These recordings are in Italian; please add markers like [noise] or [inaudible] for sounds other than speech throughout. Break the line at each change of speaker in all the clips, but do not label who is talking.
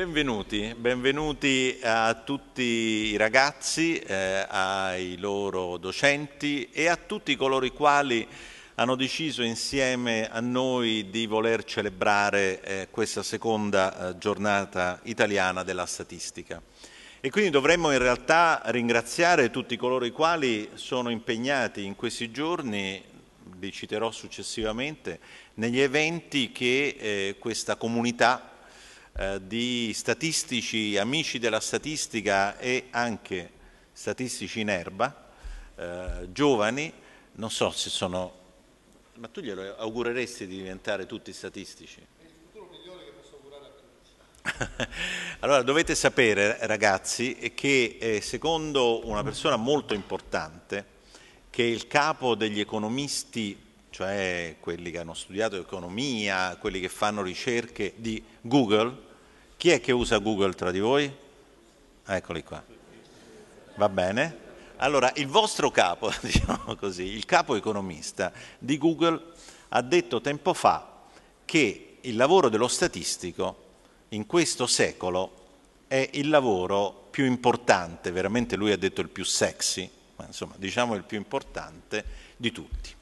Benvenuti, benvenuti a tutti i ragazzi, eh, ai loro docenti e a tutti coloro i quali hanno deciso insieme a noi di voler celebrare eh, questa seconda eh, giornata italiana della statistica. E quindi dovremmo in realtà ringraziare tutti coloro i quali sono impegnati in questi giorni, li citerò successivamente, negli eventi che eh, questa comunità eh, di statistici, amici della statistica e anche statistici in erba, eh, giovani, non so se sono... Ma tu glielo augureresti di diventare tutti statistici? È il futuro migliore che posso augurare a tutti. [laughs] allora, dovete sapere, ragazzi, che eh, secondo una persona molto importante, che è il capo degli economisti cioè quelli che hanno studiato economia, quelli che fanno ricerche di Google. Chi è che usa Google tra di voi? Eccoli qua. Va bene? Allora, il vostro capo, [laughs] diciamo così, il capo economista di Google ha detto tempo fa che il lavoro dello statistico in questo secolo è il lavoro più importante, veramente lui ha detto il più sexy, ma insomma diciamo il più importante di tutti.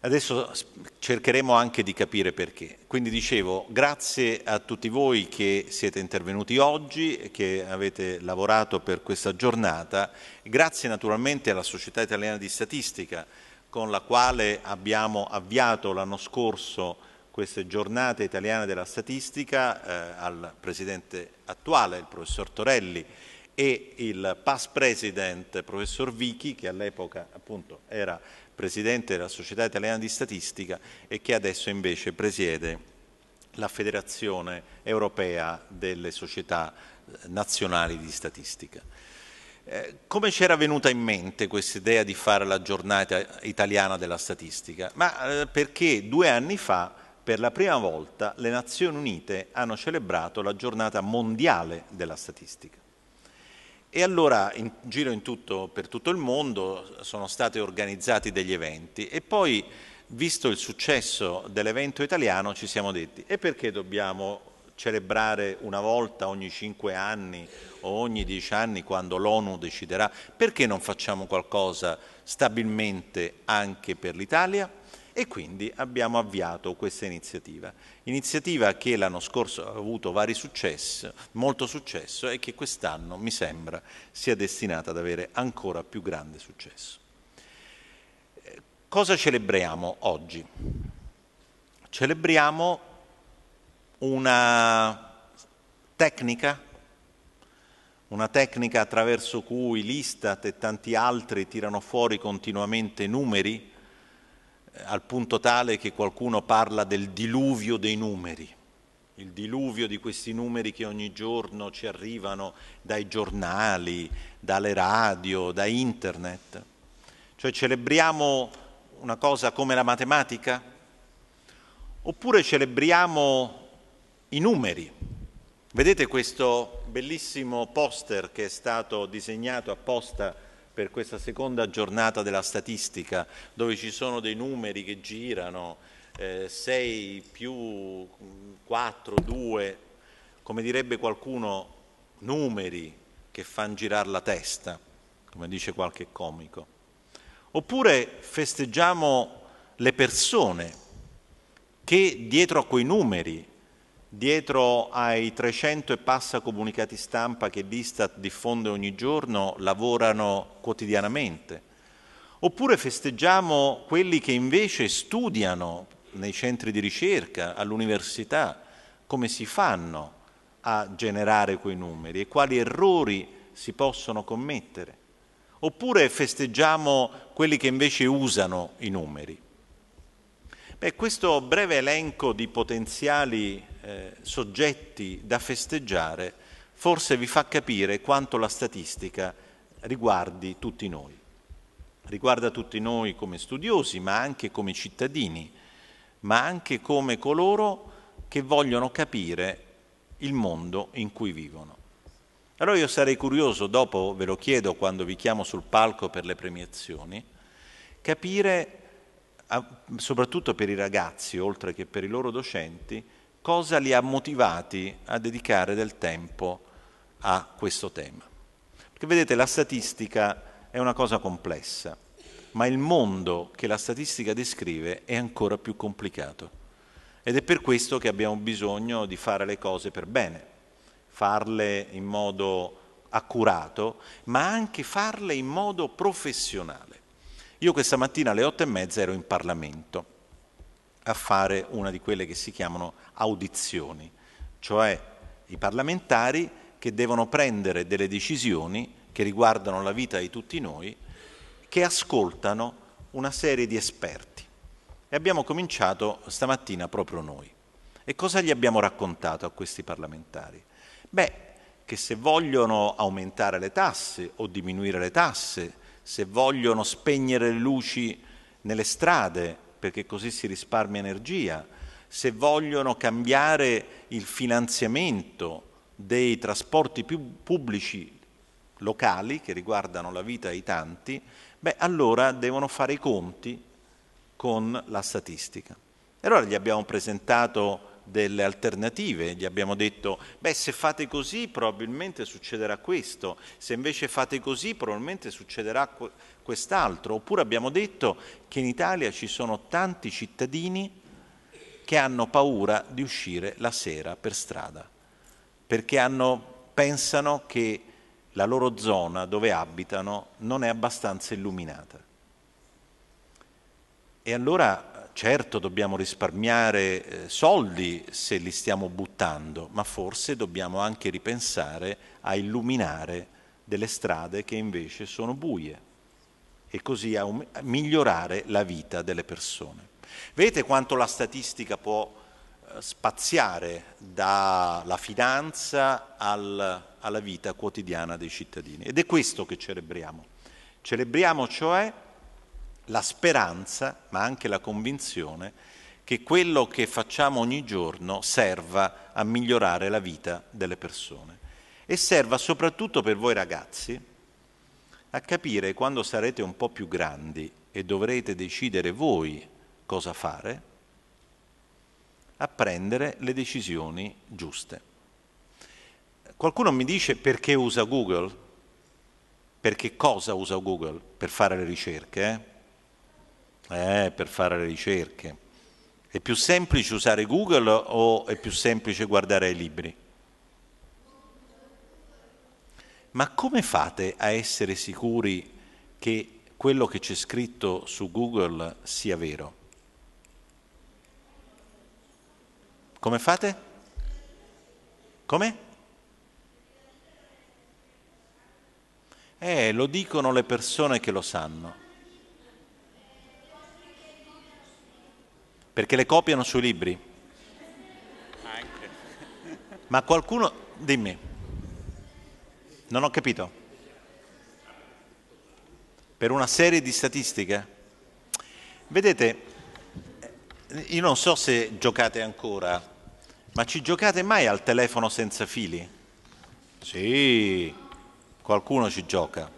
Adesso cercheremo anche di capire perché. Quindi dicevo, grazie a tutti voi che siete intervenuti oggi, che avete lavorato per questa giornata, grazie naturalmente alla Società Italiana di Statistica con la quale abbiamo avviato l'anno scorso queste giornate italiane della statistica eh, al presidente attuale, il professor Torelli, e il past president, professor Vichi, che all'epoca appunto era presidente della Società Italiana di Statistica e che adesso invece presiede la Federazione Europea delle Società eh, Nazionali di Statistica. Eh, come c'era venuta in mente questa idea di fare la giornata italiana della statistica? Ma eh, perché due anni fa, per la prima volta, le Nazioni Unite hanno celebrato la giornata mondiale della statistica. E allora in giro in tutto, per tutto il mondo sono stati organizzati degli eventi e poi, visto il successo dell'evento italiano, ci siamo detti e perché dobbiamo celebrare una volta ogni cinque anni o ogni dieci anni quando l'ONU deciderà, perché non facciamo qualcosa stabilmente anche per l'Italia? e quindi abbiamo avviato questa iniziativa. Iniziativa che l'anno scorso ha avuto vari successi, molto successo e che quest'anno mi sembra sia destinata ad avere ancora più grande successo. Cosa celebriamo oggi? Celebriamo una tecnica una tecnica attraverso cui l'Istat e tanti altri tirano fuori continuamente numeri eh, al punto tale che qualcuno parla del diluvio dei numeri, il diluvio di questi numeri che ogni giorno ci arrivano dai giornali, dalle radio, da internet. Cioè celebriamo una cosa come la matematica? Oppure celebriamo i numeri? Vedete questo bellissimo poster che è stato disegnato apposta per questa seconda giornata della statistica dove ci sono dei numeri che girano, eh, 6 più 4, 2, come direbbe qualcuno, numeri che fanno girare la testa, come dice qualche comico. Oppure festeggiamo le persone che dietro a quei numeri Dietro ai 300 e passa comunicati stampa che l'Istat diffonde ogni giorno, lavorano quotidianamente. Oppure festeggiamo quelli che invece studiano nei centri di ricerca, all'università, come si fanno a generare quei numeri e quali errori si possono commettere. Oppure festeggiamo quelli che invece usano i numeri. Beh, questo breve elenco di potenziali eh, soggetti da festeggiare forse vi fa capire quanto la statistica riguardi tutti noi. Riguarda tutti noi come studiosi, ma anche come cittadini, ma anche come coloro che vogliono capire il mondo in cui vivono. Allora io sarei curioso, dopo ve lo chiedo quando vi chiamo sul palco per le premiazioni, capire, soprattutto per i ragazzi, oltre che per i loro docenti, cosa li ha motivati a dedicare del tempo a questo tema. Perché vedete, la statistica è una cosa complessa, ma il mondo che la statistica descrive è ancora più complicato. Ed è per questo che abbiamo bisogno di fare le cose per bene, farle in modo accurato, ma anche farle in modo professionale. Io questa mattina alle otto e mezza ero in Parlamento a fare una di quelle che si chiamano audizioni, cioè i parlamentari che devono prendere delle decisioni che riguardano la vita di tutti noi, che ascoltano una serie di esperti. E abbiamo cominciato stamattina proprio noi. E cosa gli abbiamo raccontato a questi parlamentari? Beh, che se vogliono aumentare le tasse o diminuire le tasse, se vogliono spegnere le luci nelle strade perché così si risparmia energia, se vogliono cambiare il finanziamento dei trasporti pubblici locali che riguardano la vita dei tanti, beh, allora devono fare i conti con la statistica. E allora gli abbiamo presentato delle alternative, gli abbiamo detto, beh se fate così probabilmente succederà questo, se invece fate così probabilmente succederà quest'altro, oppure abbiamo detto che in Italia ci sono tanti cittadini che hanno paura di uscire la sera per strada, perché hanno, pensano che la loro zona dove abitano non è abbastanza illuminata. E allora Certo dobbiamo risparmiare eh, soldi se li stiamo buttando, ma forse dobbiamo anche ripensare a illuminare delle strade che invece sono buie e così a, migliorare la vita delle persone. Vedete quanto la statistica può eh, spaziare dalla finanza al, alla vita quotidiana dei cittadini ed è questo che celebriamo. Celebriamo cioè la speranza, ma anche la convinzione che quello che facciamo ogni giorno serva a migliorare la vita delle persone e serva soprattutto per voi ragazzi a capire quando sarete un po' più grandi e dovrete decidere voi cosa fare, a prendere le decisioni giuste. Qualcuno mi dice perché usa Google? Perché cosa usa Google per fare le ricerche? Eh? eh, per fare le ricerche. È più semplice usare Google o è più semplice guardare i libri? Ma come fate a essere sicuri che quello che c'è scritto su Google sia vero? Come fate? Come? Eh, lo dicono le persone che lo sanno. perché le copiano sui libri. Anche. Ma qualcuno, dimmi, non ho capito. Per una serie di statistiche. Vedete, io non so se giocate ancora, ma ci giocate mai al telefono senza fili? Sì, qualcuno ci gioca.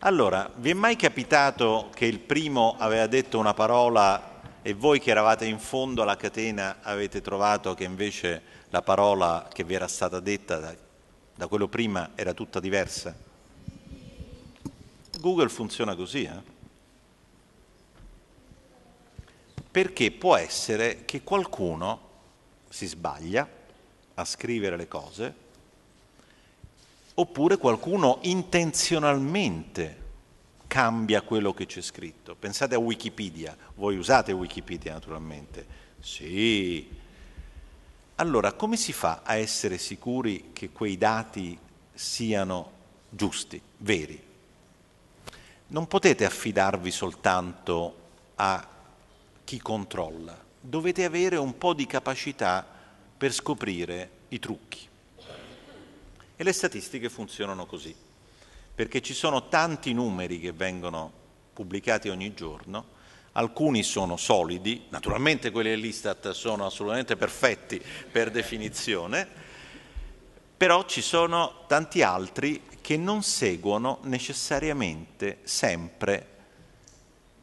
Allora, vi è mai capitato che il primo aveva detto una parola e voi che eravate in fondo alla catena avete trovato che invece la parola che vi era stata detta da, da quello prima era tutta diversa? Google funziona così, eh? Perché può essere che qualcuno si sbaglia a scrivere le cose, oppure qualcuno intenzionalmente cambia quello che c'è scritto. Pensate a Wikipedia, voi usate Wikipedia naturalmente. Sì. Allora, come si fa a essere sicuri che quei dati siano giusti, veri? Non potete affidarvi soltanto a chi controlla, dovete avere un po' di capacità per scoprire i trucchi. E le statistiche funzionano così perché ci sono tanti numeri che vengono pubblicati ogni giorno, alcuni sono solidi, naturalmente quelli dell'Istat sono assolutamente perfetti per definizione, però ci sono tanti altri che non seguono necessariamente sempre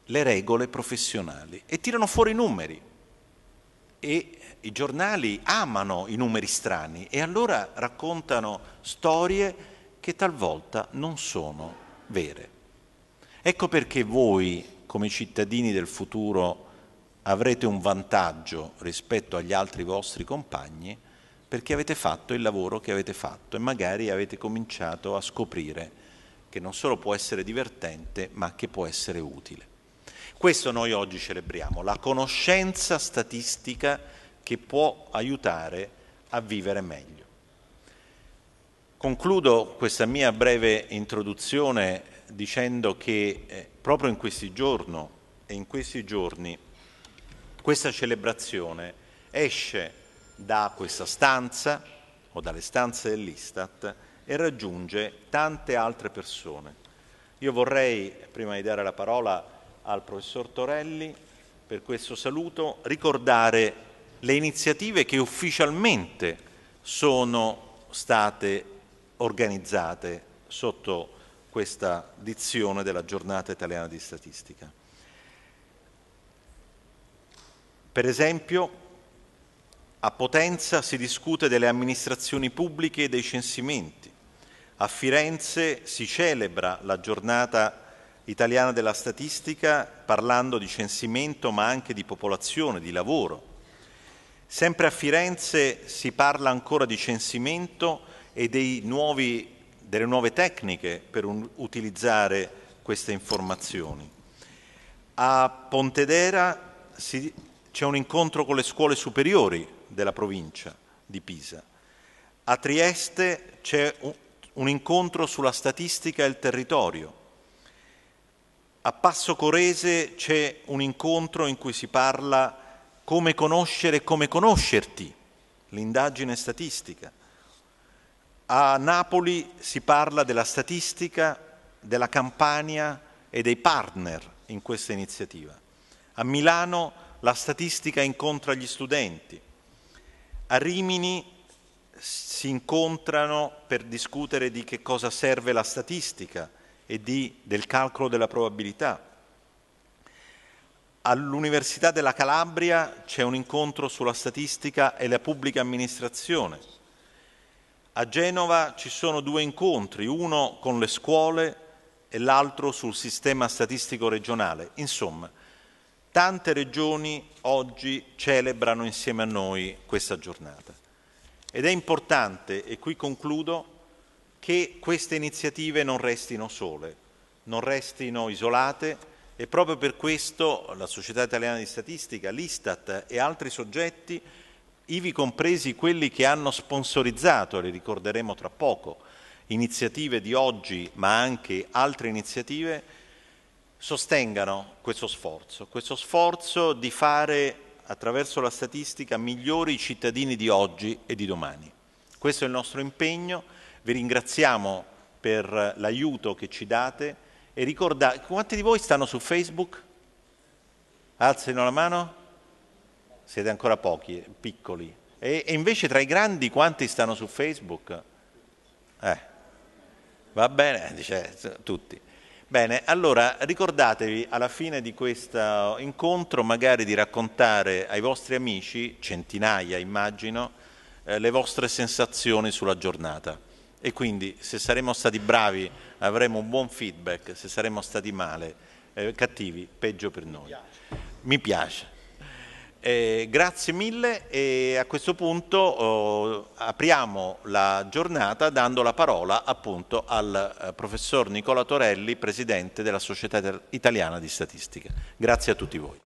le regole professionali e tirano fuori i numeri e i giornali amano i numeri strani e allora raccontano storie che talvolta non sono vere. Ecco perché voi, come cittadini del futuro, avrete un vantaggio rispetto agli altri vostri compagni perché avete fatto il lavoro che avete fatto e magari avete cominciato a scoprire che non solo può essere divertente ma che può essere utile. Questo noi oggi celebriamo, la conoscenza statistica che può aiutare a vivere meglio. Concludo questa mia breve introduzione dicendo che eh, proprio in questi giorni e in questi giorni questa celebrazione esce da questa stanza o dalle stanze dell'Istat e raggiunge tante altre persone. Io vorrei, prima di dare la parola al professor Torelli, per questo saluto ricordare le iniziative che ufficialmente sono state organizzate sotto questa dizione della giornata italiana di statistica. Per esempio, a Potenza si discute delle amministrazioni pubbliche e dei censimenti. A Firenze si celebra la giornata italiana della statistica parlando di censimento ma anche di popolazione, di lavoro. Sempre a Firenze si parla ancora di censimento e nuovi, delle nuove tecniche per un, utilizzare queste informazioni. A Pontedera si, c'è un incontro con le scuole superiori della provincia di Pisa. A Trieste c'è un, un incontro sulla statistica e il territorio. A Passo Corese c'è un incontro in cui si parla come conoscere e come conoscerti, l'indagine statistica. A Napoli si parla della statistica, della campagna e dei partner in questa iniziativa. A Milano la statistica incontra gli studenti. A Rimini si incontrano per discutere di che cosa serve la statistica e di, del calcolo della probabilità. All'Università della Calabria c'è un incontro sulla statistica e la pubblica amministrazione. A Genova ci sono due incontri, uno con le scuole e l'altro sul sistema statistico regionale. Insomma, tante regioni oggi celebrano insieme a noi questa giornata. Ed è importante, e qui concludo, che queste iniziative non restino sole, non restino isolate e proprio per questo la Società Italiana di Statistica, l'Istat e altri soggetti ivi compresi quelli che hanno sponsorizzato, le ricorderemo tra poco, iniziative di oggi, ma anche altre iniziative, sostengano questo sforzo, questo sforzo di fare attraverso la statistica migliori i cittadini di oggi e di domani. Questo è il nostro impegno, vi ringraziamo per l'aiuto che ci date e ricordate, quanti di voi stanno su Facebook? Alzino la mano? siete ancora pochi, piccoli. E, e invece tra i grandi quanti stanno su Facebook? Eh, va bene, [laughs] dice tutti. Bene, allora ricordatevi alla fine di questo incontro magari di raccontare ai vostri amici, centinaia immagino, eh, le vostre sensazioni sulla giornata. E quindi se saremo stati bravi avremo un buon feedback, se saremo stati male, eh, cattivi, peggio per noi. Mi piace. Eh, grazie mille e a questo punto oh, apriamo la giornata dando la parola appunto al eh, professor Nicola Torelli, presidente della Società Italiana di Statistica. Grazie a tutti voi.